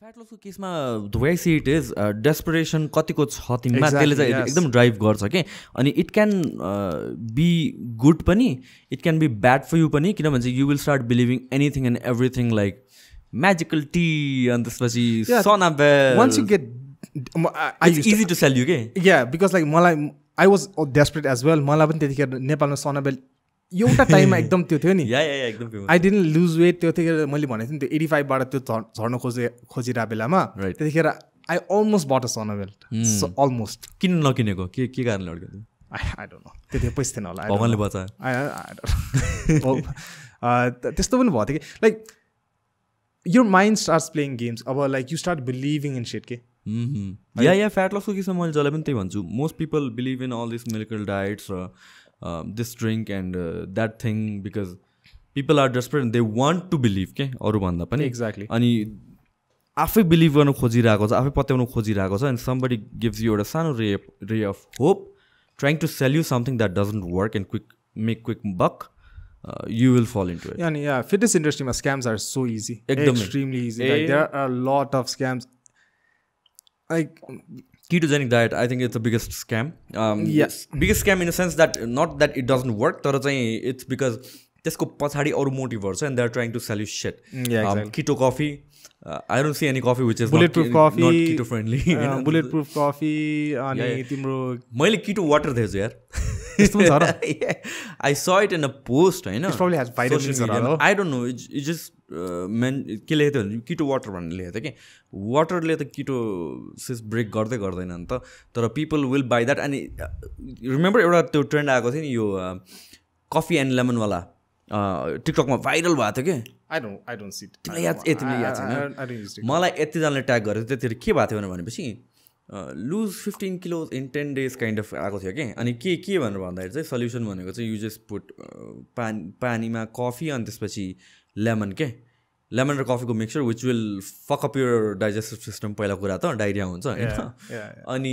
Fat लसको केसमा the way see it is desperation कतिको छ तिमीमा त्यसले चाहिँ एकदम ड्राइभ गर्छ कि अनि इट क्यान बी गुड पनि it can be bad for you पनि किनभने चाहिँ you will start believing anything and everything like magical tea अनि त्यसपछि इजी टु सेल यु के या बिकज लाइक मलाई I was desperate as well मलाई पनि त्यतिखेर नेपालमा सनाबेल एउटा टाइममा एकदम त्यो थियो नि आई डेन्ट लुज वेट त्यो थियो मैले भनेको थिएँ नि त्यो एटी फाइभबाट त्यो झर्न खोजे खोजिरहेको बेलामा त्यतिखेर I almost but sauna belt almost किन नकिनेको के के कारणले अड्क आई डोन्ट नो त्यो पैसा थिएन होला भगवान्ले बचा त्यस्तो पनि भएको थियो कि लाइक यो माइन्ड स्टार्ट प्लेइङ गेम्स अब like you start believing in shit के mm-hmm। या या फ्याट लसको किसिममा मैले जसलाई पनि त्यही भन्छु most people believe in all this medical diets र um, this drink and uh, that thing because people are desperate and they want to believe के अरूभन्दा पनि एक्ज्याक्टली अनि आफै बिलिभ गर्नु खोजिरहेको छ आफै पत्याउनु खोजिरहेको छ एन्ड समबडी गिभ्स यु एउटा सानो ray ray of hope trying to sell you something that doesn't work and quick make quick buck you will fall into it अनि या फिटनेस इन्डस्ट्रीमा स्क्याम्स आर सो इजी एकदम extremely easy there are lot of scams like ketogenic diet i think it's the biggest scam um, yes biggest scam in a sense that not that it doesn't work तर चाहिँ it's because त्यसको पछाडि अरू मोटिभहरू छ and they are trying to sell you shit keto coffee I don't see any coffee which is bulletproof coffee keto friendly bulletproof coffee अनि तिम्रो मैले किटो वाटर थिएछु यार I saw it in a post होइन I don't know it just main के लेखेको थियो भने किटो वाटर भन्ने लेखेको थियो कि वाटरले त किटो सिस ब्रेक गर्दै गर्दैन नि त तर पिपल विल बाई द्याट अनि रिमेम्बर एउटा त्यो ट्रेन्ड आएको थियो नि यो कफी एन्ड लेमनवाला टिकटकमा भाइरल भएको थियो कि मलाई यतिजनाले ट्याग गरेको थियो त्यतिखेर के भएको थियो भनेपछि lose fifteen kilo in ten days kind of आएको थियो कि अनि के के भनेर भन्दाखेरि चाहिँ सल्युसन भनेको चाहिँ युजेस जस्ट पुट पानी पानीमा कफी अनि त्यसपछि लेमन के लेमन र कफीको mixture which will fuck up your digestive system पहिला कुरा त डाइरिया हुन्छ होइन अनि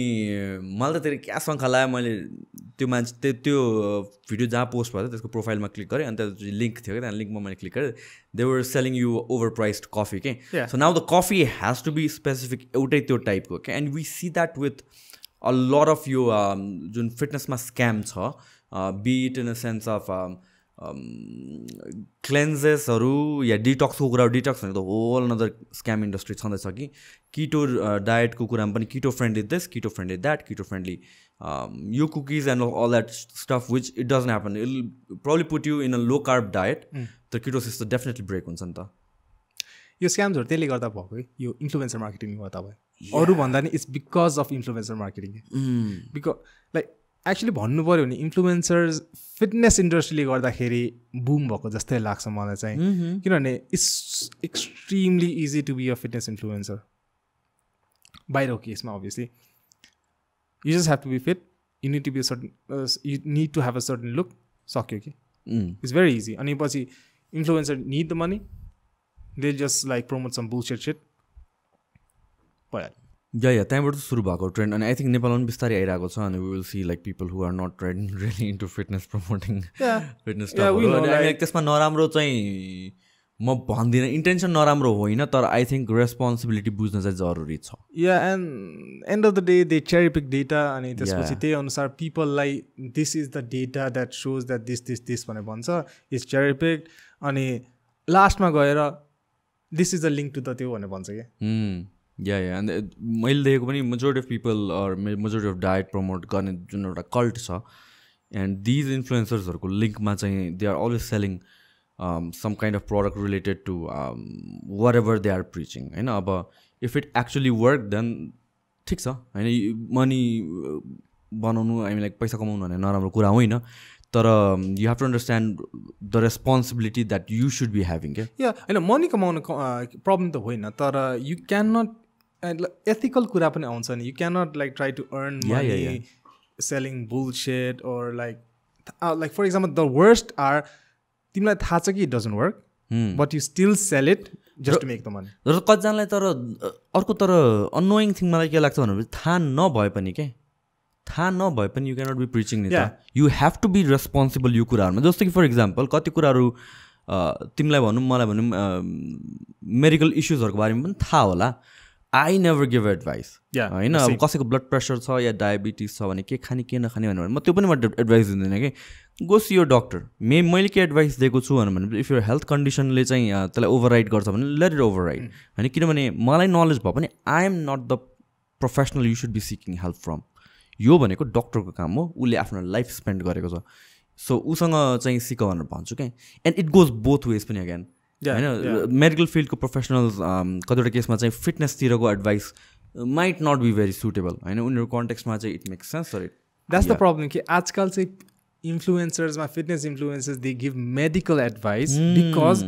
मलाई त त्यसले क्या शङ्खा मैले त्यो मान्छे त्यो त्यो भिडियो जहाँ पोस्ट भयो त्यसको प्रोफाइलमा क्लिक गरेँ अन्त लिङ्क थियो कि त्यहाँ लिङ्कमा मैले क्लिक गरेँ they were selling you overpriced coffee के so now the coffee has to be specific एउटै त्यो टाइपको के and we see that with a lot of यो जुन फिटनेसमा स्क्याम छ but in the sense of क्लेन्जेसहरू या डिटक्सको कुरा डिटक्स भनेको त होल अनदर स्क्याम इन्डस्ट्री छँदैछ कि किटो डायटको कुरामा पनि keto friendly this keto friendly that keto friendly यो cookies and all that stuff which it doesn't happen it'll probably put you in a low carb diet तर ketosis त definitely break हुन्छ नि त यो स्क्याम्सहरू त्यसले गर्दा भएको है यो इन्फ्लुएन्सर मार्केटिङ गर्दा तपाईँ अरूभन्दा नि it's because of influencer marketing because like actually भन्नु पऱ्यो भने इन्फ्लुएन्सर फिटनेस इन्डस्ट्रीले गर्दाखेरि बुम भएको जस्तै लाग्छ मलाई चाहिँ mm-hmm. किनभने it's extremely easy to be a fitness influencer बाहिरको केसमा obviously you just have to be fit you need to be certain you need to have a certain look सक्यो कि इट्स भेरी इजी अनि पछि influencer need the money they just like promote some bullshit shit भइहाल्यो yeah या त्यहाँबाट सुरु भएको trend अनि I think नेपालमा पनि बिस्तारै आइरहेको छ अनि will see like people who are not trained really into fitness promoting fitness त्यसमा नराम्रो चाहिँ म भन्दिनँ इन्टेन्सन नराम्रो होइन तर आई थिङ्क रेस्पोन्सिबिलिटी बुझ्न चाहिँ जरुरी छ yeah and end of the day they cherry pick data अनि त्यसपछि त्यही अनुसार पिपललाई this is the data that shows that this this this भनेर भन्छ इज च्यारिपिक अनि लास्टमा गएर this is the link to the त्यो भनेर भन्छ कि hmm. या या अन्त मैले देखेको पनि majority of people or majority of diet promote गर्ने जुन एउटा कल्ट छ एन्ड दिज इन्फ्लुएन्सर्सहरूको लिङ्कमा चाहिँ they are always selling some kind of product related to whatever they are preaching होइन अब if it actually work then ठिक छ होइन मनी uh, बनाउनु हामी लाइक पैसा कमाउनु भने नराम्रो कुरा होइन तर you have to understand the responsibility that you should be having क्या या होइन मनी कमाउनु प्रब्लम uh, त होइन तर you can not and ethical कुरा पनि आउँछ नि you cannot like try to earn money selling bullshit or like like for example the worst are तिमीलाई थाहा छ कि it doesn't work but you still sell it just make the money र कतिजनालाई तर अर्को तर अनोइङ थिङ मलाई के लाग्छ भनेपछि थाहा नभए पनि के थाहा नभए पनि you cannot be preaching you have to be responsible यो कुराहरूमा जस्तो कि फर इक्जाम्पल कति कुराहरू तिमीलाई भनौँ मलाई भनौँ मेडिकल इस्युजहरूको बारेमा पनि थाहा होला आई नेभर गिभ एडभाइस होइन अब कसैको ब्लड प्रेसर छ या डायबिटिस छ भने के खाने के नखाने भनेर म त्यो पनि म एडभाइस दिँदैन कि गोस यो डक्टर मे मैले के एडभाइस दिएको छु भने इफ यो हेल्थ कन्डिसनले चाहिँ त्यसलाई ओभरराइड गर्छ भने लेट इट ओभरराइड होइन किनभने मलाई नलेज भयो भने I am not the professional you should be seeking help from यो भनेको डक्टरको काम हो उसले आफ्नो लाइफ स्पेन्ड गरेको छ सो उसँग चाहिँ सिक भनेर भन्छु क्या and it goes both ways पनि अगेन होइन मेडिकल फिल्डको प्रोफेसनल्स कतिवटा केसमा चाहिँ फिटनेसतिरको advice might not be very suitable होइन उनीहरू कन्टेक्समा चाहिँ it makes sense sir it that's the problem कि आजकल चाहिँ इन्फ्लुएन्सर्समा fitness influencers they give medical advice because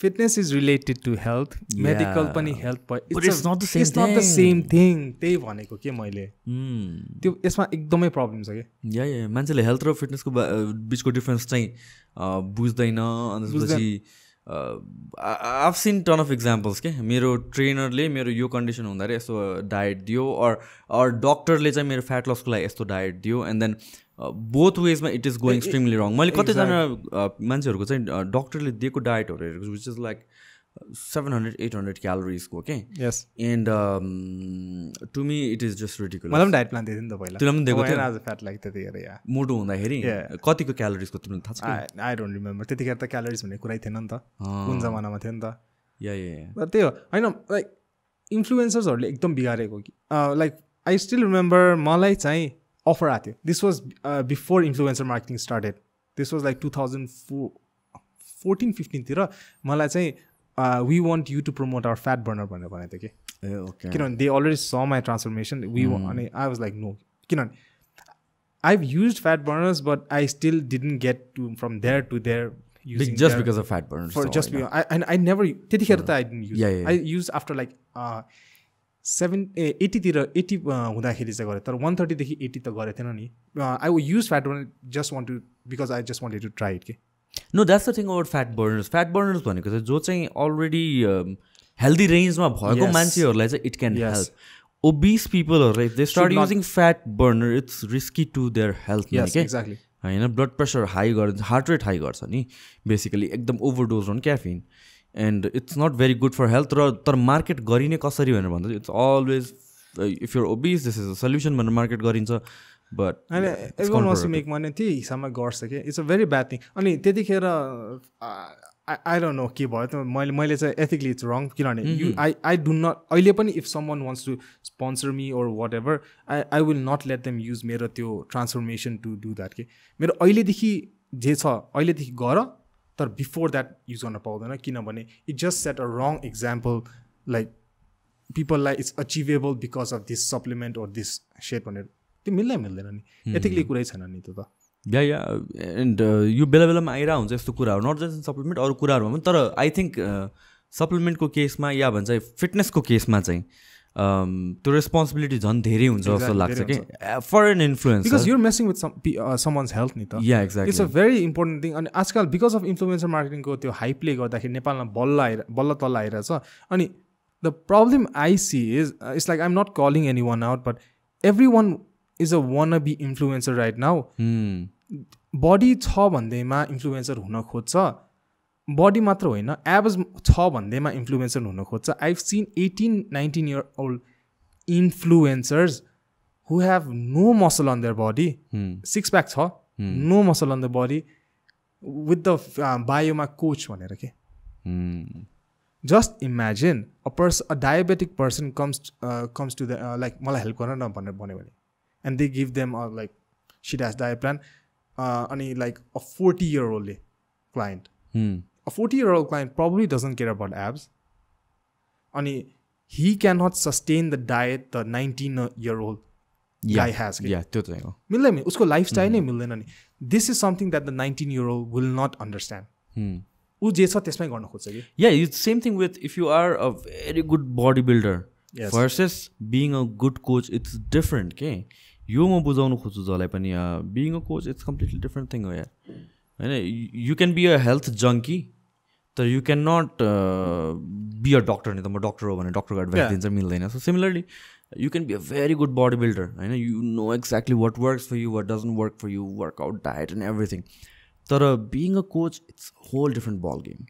fitness is related to health medical पनि health it's not the same thing त्यही भनेको के मैले hmm. त्यो यसमा एकदमै प्रब्लम छ क्या मान्छेले हेल्थ र फिटनेसको बिचको डिफरेन्स चाहिँ बुझ्दैन अनि आफ सिन टन अफ इक्जाम्पल्स के मेरो ट्रेनरले मेरो यो कन्डिसन हुँदाखेरि यस्तो डायट दियो अर अर डक्टरले चाहिँ मेरो फ्याट लसको लागि यस्तो डायट दियो एन्ड देन बोथ वेजमा it is going extremely wrong मैले कतिजना मान्छेहरूको चाहिँ डक्टरले दिएको डायटहरू हेरेको छु which is like seven hundred eight hundred क्यालोरिजको के yes and to me it is just ridiculous मलाई पनि डाइट प्लान दिएको नि त पहिला पनि दिएको थियो आज फ्याट लाग्यो त्यतिखेर मोटो हुँदाखेरि कतिको क्यालोरिजको तिमीलाई थाहा छ आई डोन्ट रिमेम्बर त्यतिखेर त क्यालोरिज भन्ने कुरै थिएन नि त कुन जमानामा थियो नि त या या त्यही हो होइन लाइक इन्फ्लुएन्सर्सहरूले एकदम बिगारेको कि लाइक आई स्टिल रिमेम्बर मलाई चाहिँ अफर आएको थियो this was before influencer marketing started this was like two thousand four fourteen फिफ्टिनतिर मलाई चाहिँ we want you to promote our fat burner भनेर भनेको थियो कि किनभने they already saw my transformation we अनि आई वाज लाइक नो किनभने I have use fat burners but I still didn't get to from there to there just because of fat burner just I never त्यतिखेर त I didn't use I use after like seven a एटीतिर eighty हुँदाखेरि चाहिँ गरेँ तर one थर्टीदेखि eighty त गरेको थिएन नि I would use fat burner just want to because I just wanted to try it के no that's the thing about fat burners fat burners भनेको चाहिँ जो चाहिँ अलरेडी हेल्दी रेन्जमा भएको मान्छेहरूलाई चाहिँ इट क्यान हेल्प ओबिस पिपलहरूलाई they start using fat burner it's risky to their health होइन ब्लड प्रेसर हाई गर्छ हार्ट रेट हाई गर्छ नि बेसिकली एकदम overdose on caffeine and it's not very good for health र तर market गरिने कसरी भनेर भन्दा it's always if your obese this is a solution भनेर मार्केट गरिन्छ बट होइन every wants to make money त्यही हिसाबमा गर्छ कि it's a very bad thing अनि त्यतिखेर आई डोन्ट नो के भयो त मैले मैले चाहिँ एथिकली इट्स रङ किनभने you I I do not अहिले पनि if someone wants to sponsor me or whatever I I will not let them use मेरो त्यो ट्रान्सफर्मेसन टु डु द्याट के मेरो अहिलेदेखि जे छ अहिलेदेखि गर तर बिफोर द्याट युज गर्न पाउँदैन किनभने it just set a wrong example like पिपललाई it's achievable because of this supplement or this shit भनेर त्यो मिल्दै मिल्दैन नि एथिकली कुरै छैन नि त्यो त या या एन्ड uh, यो बेला बेलामा आइरह हुन्छ यस्तो कुराहरू नट जस्ट सप्लिमेन्ट अरू कुराहरूमा पनि तर आई थिङ्क सप्लिमेन्टको केसमा या भन्छ फिटनेसको केसमा चाहिँ um, त्यो रेस्पोन्सिबिलिटी झन् धेरै हुन्छ जस्तो लाग्छ कि an influence because your messing with someone's health नि त yeah exact it's a very important thing अनि आजकल बिकज अफ इन्फ्लुएन्सर मार्केटिङको त्यो हाइपले गर्दाखेरि नेपालमा बल्ल आएर बल्ल तल्ल छ अनि the problem I see is it's like I'm not calling anyone out but everyone is a wannabe influencer right now body छ भन्दैमा इन्फ्लुएन्सर हुन खोज्छ बडी मात्र होइन एभज छ भन्दैमा इन्फ्लुएन्सर हुन खोज्छ I've seen eighteen nineteen year old influencers who have no muscle on their body six pack छ no muscle on the body with the बायोमा कोच भनेर के जस्ट इमेजिन अ पर्स a diabetic person comes comes to the like मलाई help गर न भनेर भन्यो भने and they give them a like sheet has diet plan अनि लाइक अ फोर्टी इयर ओल्डले client a forty year old client probably doesn't care about abs अनि he can not sustain the diet the nineteen year old guy has त्यो त मिल्दैन उसको lifestyle नै hmm. मिल्दैन नि this is something that the nineteen year old will not understand ऊ जे छ त्यसमै गर्न खोज्छ कि yeah you same thing with if you are a very good bodybuilder versus being a good coach it's different के यो म बुझाउनु खोज्छु जसलाई पनि being a coach it's completely different thing हो या होइन you can be a health junkie तर you can not be a doctor नि त म डक्टर हो भने डक्टरको एडभाइस दिन्छ मिल्दैन so similarly you can be a very good bodybuilder होइन you know exactly what works for you what doesn't work for you workout diet and everything तर being a coach it's whole different ball game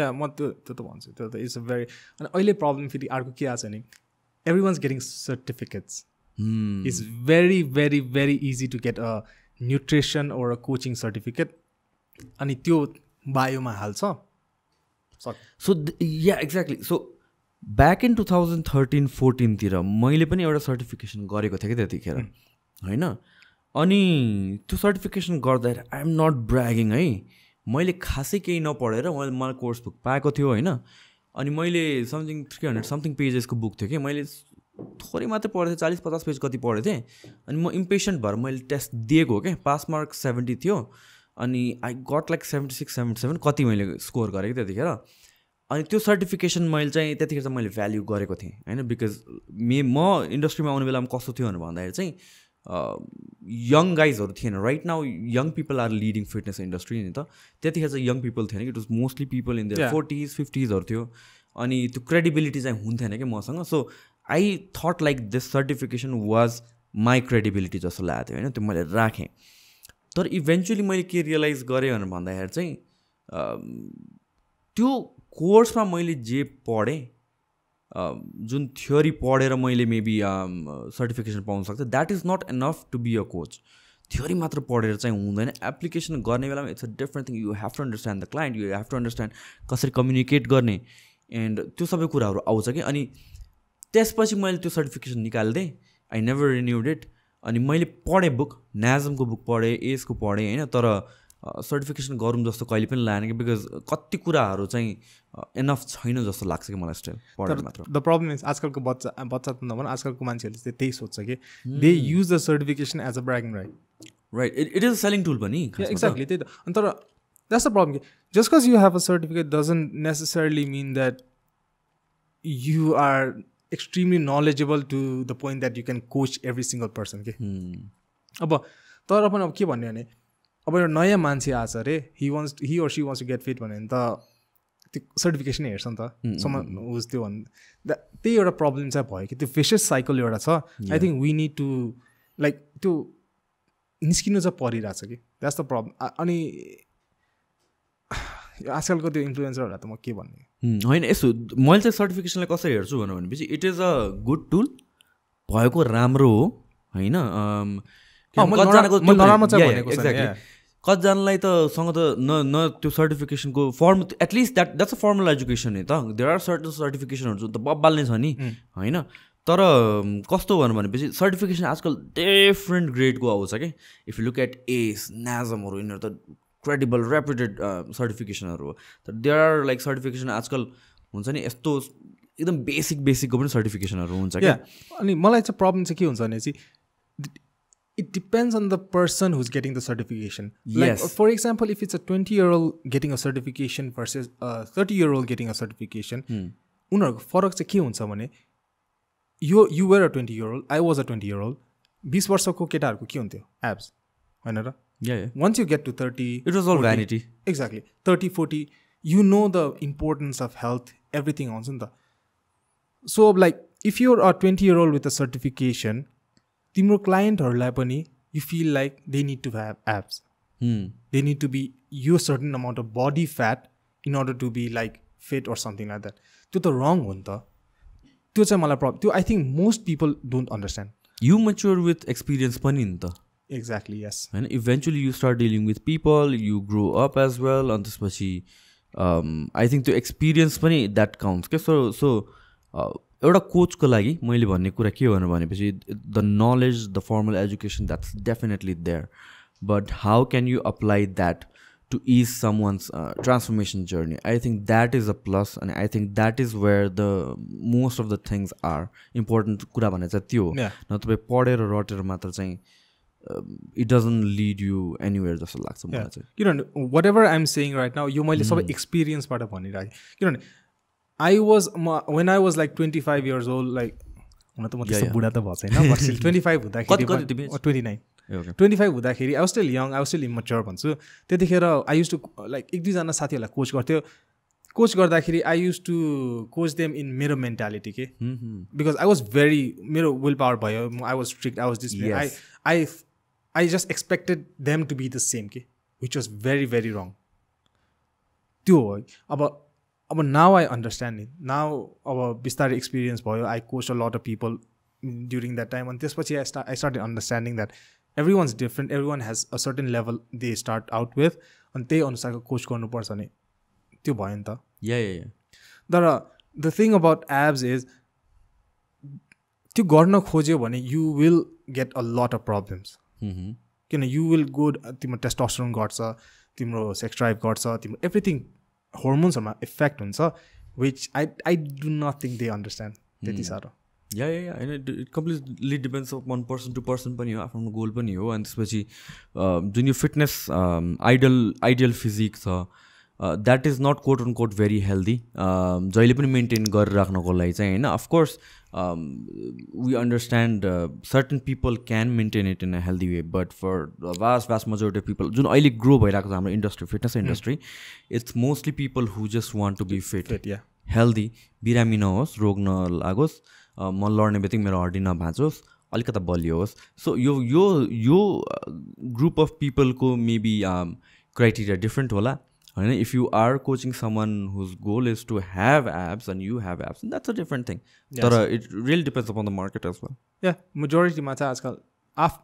yeah म त्यो त्यो त भन्छु त्यो त it's a very अनि अहिले प्रब्लम फेरि अर्को के आएको छ भने everyone's getting certificates it's very very very easy to get a nutrition or a coaching certificate अनि त्यो बायोमा हाल्छ so yeah exactly so back in two thousand thirteen फोर्टिनतिर मैले पनि एउटा सर्टिफिकेसन गरेको थिएँ कि त्यतिखेर hmm. होइन अनि त्यो सर्टिफिकेसन गर्दाखेरि आइएम एम नट ब्रागिङ है मैले खासै केही नपढेर मैले मलाई कोर्स बुक पाएको थियो होइन अनि मैले समथिङ थ्री हन्ड्रेड समथिङ पेजेसको बुक थियो कि मैले थोरै मात्रै पढेको थिएँ चालिस पचास पेज कति पढेको थिएँ अनि म इम्पेसेन्ट भएर मैले टेस्ट दिएको हो क्या पास मार्क सेभेन्टी थियो अनि I got like seventy six seventy seven कति मैले स्कोर गरेँ त्यतिखेर अनि त्यो सर्टिफिकेसन मैले चाहिँ त्यतिखेर चाहिँ मैले भ्याल्यु गरेको थिएँ होइन बिकज मे म इन्डस्ट्रीमा आउने बेलामा कस्तो थियो भने भन्दाखेरि चाहिँ यङ गाइजहरू थिएन right now young people are leading fitness industry नि त त्यतिखेर चाहिँ यङ पिपल थिएन कि it was mostly people in the forties फिफ्टिजहरू थियो अनि त्यो क्रेडिबिलिटी चाहिँ हुन्थेन कि मसँग so I thought like this certification was my credibility जस्तो लागेको थियो होइन त्यो मैले राखेँ तर इभेन्चुली मैले के रियलाइज गरेँ भनेर भन्दाखेरि चाहिँ त्यो कोर्समा मैले जे पढेँ जुन थ्योरी पढेर मैले मेबी सर्टिफिकेसन पाउन सक्थेँ that is not enough to be a coach theory मात्र पढेर चाहिँ हुँदैन एप्लिकेसन गर्ने बेलामा it's a different thing you have to understand the client you have to understand कसरी कम्युनिकेट गर्ने एन्ड त्यो सबै कुराहरू आउँछ कि अनि त्यसपछि मैले त्यो सर्टिफिकेसन निकालिदिएँ आई नेभर रिन्युड इट अनि मैले पढेँ बुक नाजमको बुक पढेँ एजको पढेँ होइन तर सर्टिफिकेसन गरौँ जस्तो कहिले पनि लाएन कि बिकज कति कुराहरू चाहिँ इनफ छैन जस्तो लाग्छ कि मलाई स्टिल मात्र द प्रब्लम इज आजकलको बच्चा बच्चा त नभन आजकलको मान्छेहरूले चाहिँ त्यही सोध्छ कि they use the certification as a and right right it it is a selling tool पनि एक्ज्याक्टली त्यही त अनि तर द्याट्स द प्रब्लम कि just cause you have a certificate doesn't necessarily mean that you're extremely knowledgeable to the point that you can coach every single person के अब तर पनि अब के भन्यो भने अब एउटा नयाँ मान्छे आएछ अरे he wants he or she wants to get fit भन्यो भने त त्यो सर्टिफिकेसनै हेर्छ नि त सामान उस त्यो भन् त्यही एउटा प्रब्लम चाहिँ भयो कि त्यो फेसेस साइकल एउटा छ I think we need to like त्यो निस्किनु चाहिँ परिरहेछ कि द्याट्स द प्रब्लम अनि आजकलको त्यो इन्फ्लुएन्सरहरूलाई त म के भन्ने होइन यसो मैले चाहिँ सर्टिफिकेसनलाई कसरी हेर्छु भनौँ भनेपछि it is a good tool भएको राम्रो हो होइन कतिजनालाई त सँग त न न त्यो सर्टिफिकेसनको form at least that that's a formal education नि त देयर आर सर्टन सर्टिफिकेसनहरू जुन त बब्बाल्ने छ नि होइन तर कस्तो भन्नु भनेपछि सर्टिफिकेसन आजकल डिफ्रेन्ट ग्रेडको आउँछ कि इफ लुक एट एस नाजमहरू यिनीहरू त क्रेडिबल रेप्युटेड सर्टिफिकेसनहरू हो तर देयर आर लाइक सर्टिफिकेसन आजकल हुन्छ नि यस्तो एकदम बेसिक बेसिकको पनि सर्टिफिकेसनहरू हुन्छ क्या अनि मलाई चाहिँ प्रब्लम चाहिँ के हुन्छ भने चाहिँ it depends on the person who's getting the certification for example if it's a twenty year old getting a certification versus thirty year old getting a certification उनीहरूको फरक चाहिँ के हुन्छ भने यो you were a twenty year old I was a twenty year old बिस वर्षको केटाहरूको के हुन्थ्यो एप्स होइन र once you get to thirty it was all vanity exactly thirty forty you know the importance of health everything आउँछ नि त so like if your a twenty year old with a certification तिम्रो क्लाइन्टहरूलाई पनि you feel like they need to have abs they need to be यो certain amount of body fat in order to be like fit or something like that त्यो त रङ हो नि त त्यो चाहिँ मलाई प्रब्लम त्यो I think most people don't understand you mature with experience पनि नि त एक्ज्याक्टली यस होइन eventually you start dealing with people you grow up as well अनि त्यसपछि आई थिङ्क त्यो एक्सपिरियन्स पनि द्याट काउन्ट्स क्या सो सो एउटा कोचको लागि मैले भन्ने कुरा के हो भनेपछि the knowledge the formal education that's definitely there but how can you apply that to is some once transformation journey I think that is a plus अनि I think that is where the most of the things are important कुरा भने चाहिँ त्यो हो न तपाईँ पढेर रटेर मात्र चाहिँ it doesn't lead you anywhere जस्तो लाग्छ मलाई चाहिँ किनभने whatever I'm saying right now यो मैले सबै एक्सपिरियन्सबाट भनिरहेँ किनभने आई वाज म when I was like twenty five years old like हुन त म त्यस्तो बुढा त भएको छैन ट्वेन्टी फाइभ हुँदाखेरि ट्वेन्टी नाइन ट्वेन्टी फाइभ हुँदाखेरि I was still young I was still immature भन्छु त्यतिखेर आई युज टु लाइक एक दुईजना साथीहरूलाई कोच गर्थ्यो कोच गर्दाखेरि I use to coach them in मेरो मेन्टालिटी के बिकज आई वाज भेरी मेरो विल पावर भयो I was strict I was this I I I just expected them to be the same के which was very very wrong त्यो हो अब अब now I understand it now अब बिस्तारै experience भयो I coach a lot of people during that time अनि त्यसपछि I start I start understanding that everyone is different everyone has a certain level they start out with अनि त्यही अनुसारको coach गर्नुपर्छ नि त्यो भयो नि त या तर the thing about abs is त्यो गर्न खोज्यो भने you will get a lot of problems Mm-hmm. किन यु विल गो तिम्रो टेस्टोस्टोन घट्छ तिम्रो सेक्स ड्राइभ घट्छ तिम्रो एभ्रिथिङ हर्मोन्सहरूमा इफेक्ट हुन्छ which I I do not think they understand त्यति mm-hmm. साह्रो या या होइन it completely depends of one person to person पनि हो आफ्नो आफ्नो गोल पनि हो अनि त्यसपछि uh, जुन यो फिटनेस आइडल आइडियल फिजिक छ that is not quote on quote very healthy जहिले पनि मेन्टेन गरेर राख्नको लागि चाहिँ होइन of course we understand certain people can maintain it in a healthy way but for vast vast majority of people जुन अहिले ग्रो भइरहेको छ हाम्रो industry fitness industry it's mostly people who just want to be fit healthy बिरामी नहोस् रोग नलागोस् uh, म लड्ने बित्तिकै मेरो हड्डी नभाँचोस् अलिकता बलियो होस् सो यो यो यो ग्रुप अफ पिपलको मेबी क्राइटेरिया डिफ्रेन्ट होला होइन if you are coaching someone whose goal is to have abs and you have abs that's a different thing तर it real depends upon the market as well yeah मेजोरिटीमा चाहिँ आजकल आफ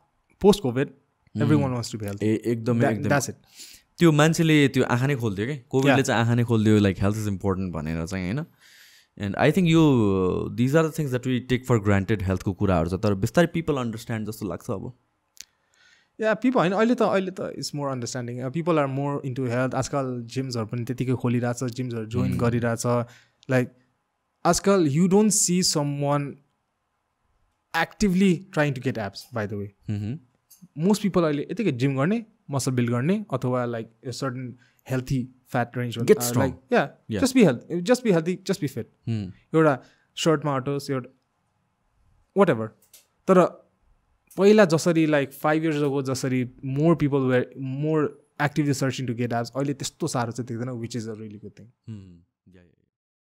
post covid everyone wants to be एकदमै एकदम त्यो मान्छेले त्यो आँखा नै खोलिदियो कि कोभिडले चाहिँ आँखा नै खोलिदियो लाइक हेल्थ इज इम्पोर्टेन्ट भनेर चाहिँ होइन एन्ड आई थिङ्क यो these are the things that we take for granted हेल्थको कुराहरू छ तर बिस्तारै पिपल अन्डरस्ट्यान्ड जस्तो लाग्छ अब या पिपल होइन अहिले त अहिले त it's more understanding people are more into health आजकल जिम्सहरू पनि त्यतिकै खोलिरहेछ जिम्सहरू जोइन mm. गरिरहेछ लाइक आजकल you don't see someone actively trying to get abs by the way most people अहिले यतिकै जिम गर्ने मसल बिल्ड गर्ने अथवा like a certain healthy fat range like just be health just be healthy just be fit एउटा सर्टमा हटोस् एउटा what ever तर पहिला जसरी लाइक फाइभ इयर्स अगो जसरी more people were more actively searching to get apps अहिले त्यस्तो साह्रो चाहिँ देख्दैन which is a really good thing